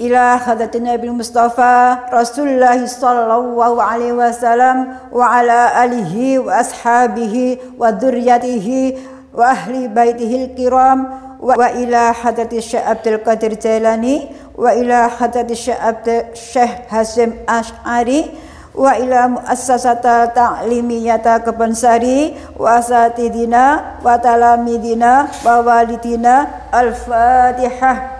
إلى النبي المصطفى رسول الله صلى الله عليه وسلم وعلى آله وأصحابه وذريته وأهل بيته الكرام وإلى حضرة الشيخ عبد القادر الجيلاني وإلى حضرة الشيخ عبد الشيخ هاشم أشعري وإلى مؤسسة تعليمية كبنساري وأساتذتنا وتلاميذنا ووالدنا الفاتحة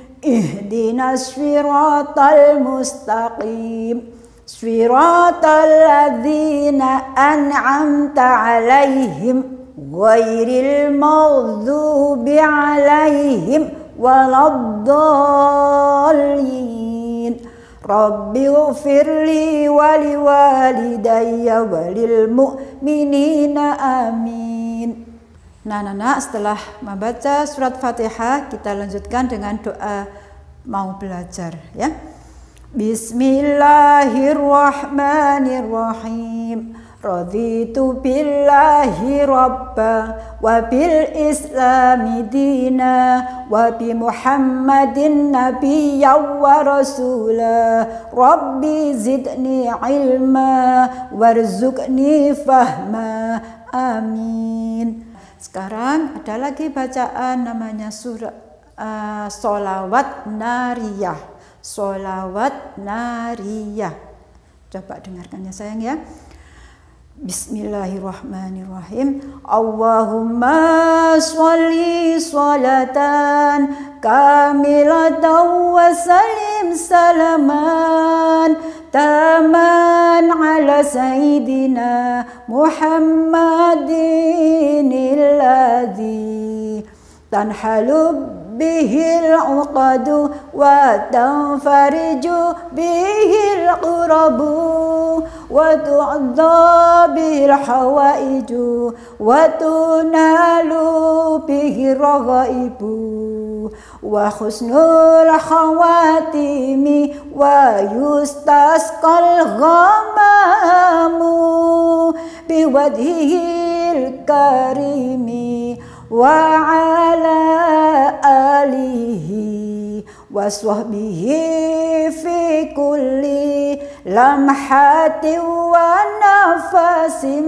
اهدنا الصراط المستقيم صراط الذين أنعمت عليهم غير المغضوب عليهم ولا الضالين رب اغفر لي ولوالدي وللمؤمنين آمين Nah, nah, nah. setelah membaca surat Fatihah, kita lanjutkan dengan doa mau belajar ya. Bismillahirrahmanirrahim. Raditu billahi rabba wa bil islami dina wa bi muhammadin nabiyya wa rasula rabbi zidni ilma warzuqni fahma amin sekarang ada lagi bacaan namanya surah uh, eh, solawat nariyah. Solawat nariyah. Coba dengarkannya sayang ya. Bismillahirrahmanirrahim. Allahumma sholli sholatan kamilatan wa salim salaman taman ala sayyidina Muhammadin alladhi tanhalub به العقد وتنفرج به القرب وتعظى بالحوائج وتنال به الرغائب وحسن الخواتم ويستسقى الغمام بوجهه الكريم وعلى waswahbihi fi kulli lamhati wa nafasim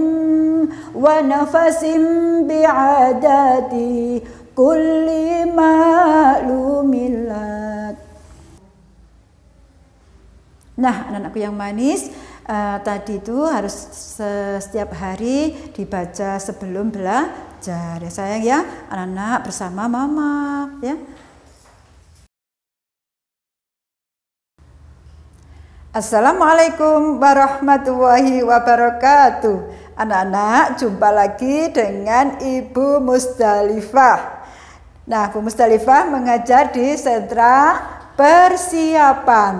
wa nafasim bi'adati kulli ma'lumillah Nah anak-anakku yang manis uh, tadi itu harus setiap hari dibaca sebelum belajar ya sayang ya anak-anak bersama mama ya Assalamualaikum warahmatullahi wabarakatuh. Anak-anak, jumpa lagi dengan Ibu Musdalifah. Nah, Ibu Musdalifah mengajar di sentra persiapan.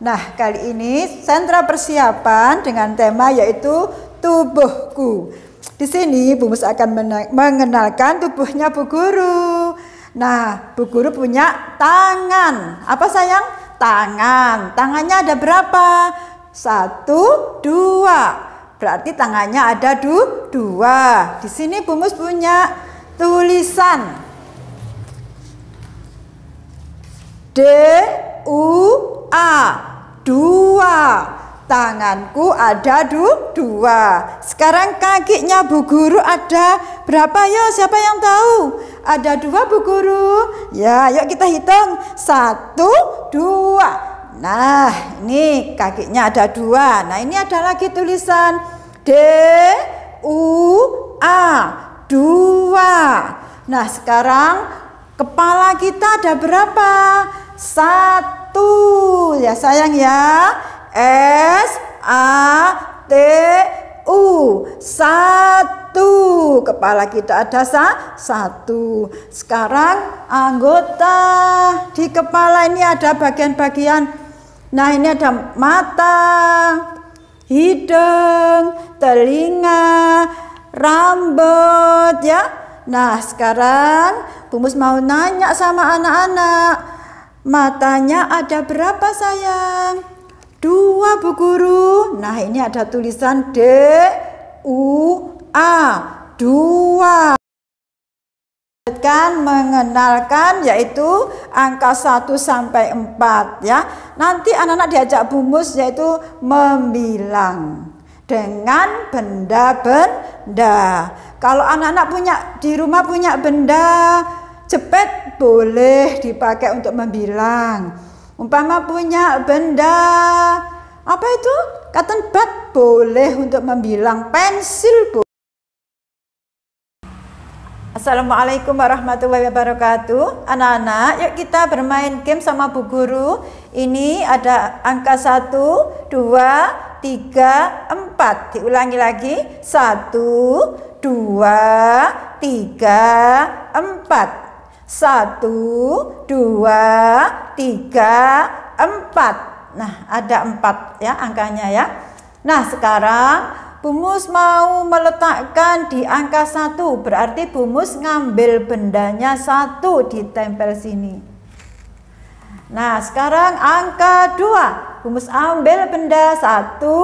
Nah, kali ini sentra persiapan dengan tema yaitu tubuhku. Di sini Bu Mus akan mengenalkan tubuhnya Bu Guru. Nah, Bu Guru punya tangan. Apa sayang? tangan. Tangannya ada berapa? Satu, dua. Berarti tangannya ada du, dua. Di sini Bumus punya tulisan. D, U, A. Dua tanganku ada du dua. Sekarang kakinya Bu Guru ada berapa ya? Siapa yang tahu? Ada dua Bu Guru. Ya, yuk kita hitung. Satu, dua. Nah, ini kakinya ada dua. Nah, ini ada lagi tulisan D U A dua. Nah, sekarang kepala kita ada berapa? Satu ya sayang ya S A T U satu kepala kita ada sa satu sekarang anggota di kepala ini ada bagian-bagian nah ini ada mata hidung telinga rambut ya nah sekarang Bumus mau nanya sama anak-anak matanya ada berapa sayang Dua Bu Guru. Nah, ini ada tulisan D U A. Dua. Kan mengenalkan yaitu angka 1 sampai 4 ya. Nanti anak-anak diajak bumus yaitu membilang dengan benda-benda. Kalau anak-anak punya di rumah punya benda jepet boleh dipakai untuk membilang. Umpama punya benda apa itu? Cotton bud boleh untuk membilang pensil bu. Assalamualaikum warahmatullahi wabarakatuh Anak-anak yuk kita bermain game sama bu guru Ini ada angka satu, dua, tiga, empat. Diulangi lagi satu, dua, tiga, empat. Satu, dua, tiga, empat. Nah, ada empat ya angkanya ya. Nah, sekarang Bumus mau meletakkan di angka satu, berarti Bumus ngambil bendanya satu ditempel sini. Nah, sekarang angka dua, Bumus ambil benda satu,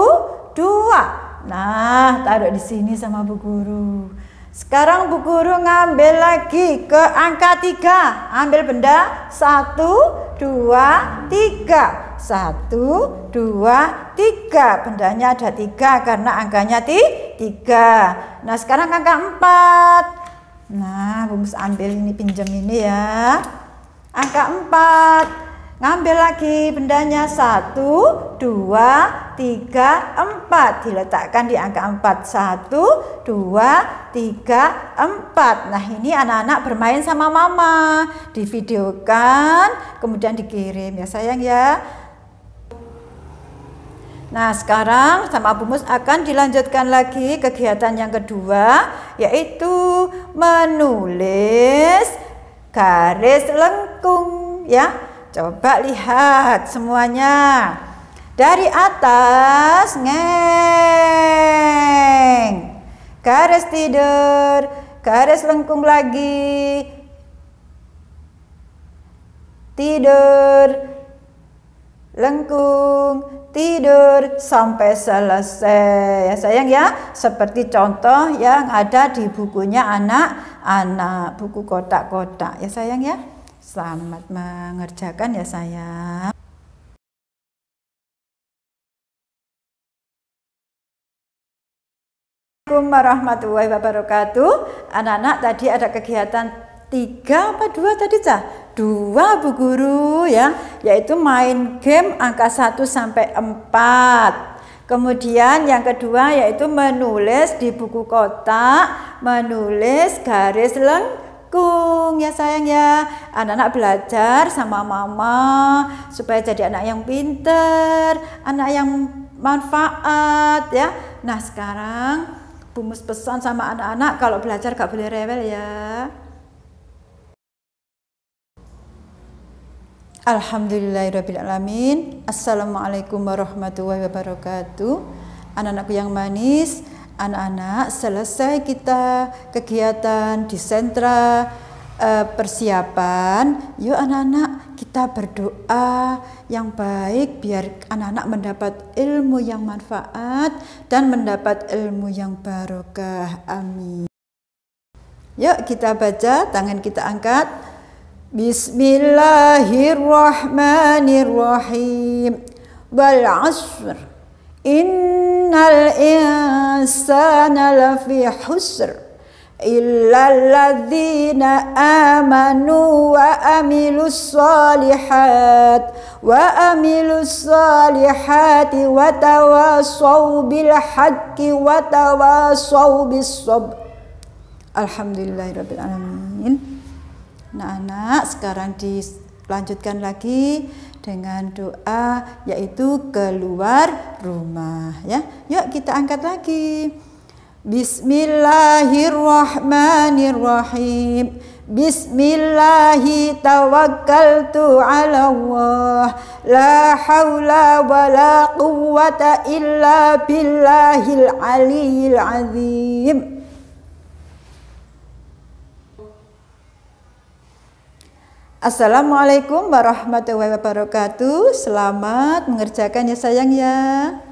dua. Nah, taruh di sini sama bu guru. Sekarang Bu Guru ngambil lagi ke angka 3. Ambil benda 1 2 3. 1 2 3. Bendanya ada 3 karena angkanya 3. Nah, sekarang angka 4. Nah, Bungkus ambil ini pinjam ini ya. Angka 4. Ngambil lagi bendanya satu, dua, tiga, empat. Diletakkan di angka empat. Satu, dua, tiga, empat. Nah ini anak-anak bermain sama mama. Divideokan, kemudian dikirim ya sayang ya. Nah sekarang sama bumus akan dilanjutkan lagi kegiatan yang kedua yaitu menulis garis lengkung ya Coba lihat semuanya. Dari atas ngeng. kares tidur, kares lengkung lagi. Tidur, lengkung, tidur sampai selesai ya sayang ya seperti contoh yang ada di bukunya anak-anak buku kotak-kotak ya sayang ya Selamat mengerjakan ya sayang. Assalamualaikum warahmatullahi wabarakatuh. Anak-anak tadi ada kegiatan tiga apa dua tadi cah? Dua bu guru ya, yaitu main game angka 1 sampai 4. Kemudian yang kedua yaitu menulis di buku kotak, menulis garis lengkap Agung ya sayang ya anak-anak belajar sama mama supaya jadi anak yang pinter anak yang manfaat ya nah sekarang bumus pesan sama anak-anak kalau belajar gak boleh rewel ya Alhamdulillahirrabbilalamin Assalamualaikum warahmatullahi wabarakatuh Anak-anakku yang manis anak-anak selesai kita kegiatan di sentra eh, persiapan yuk anak-anak kita berdoa yang baik biar anak-anak mendapat ilmu yang manfaat dan mendapat ilmu yang barokah amin yuk kita baca tangan kita angkat Bismillahirrahmanirrahim wal asr إن الإنسان لفي حسر إلا الذين آمنوا وأملوا الصالحات وأملوا الصالحات وتواصوا بالحق وتواصوا بالصبر الحمد لله رب العالمين Nah anak sekarang dilanjutkan lagi dengan doa yaitu keluar rumah ya. Yuk kita angkat lagi. Bismillahirrahmanirrahim. Bismillahi tawakkaltu ala Allah La hawla wa la quwwata illa billahil aliyyil azim Assalamualaikum warahmatullahi wabarakatuh. Selamat mengerjakannya sayang ya.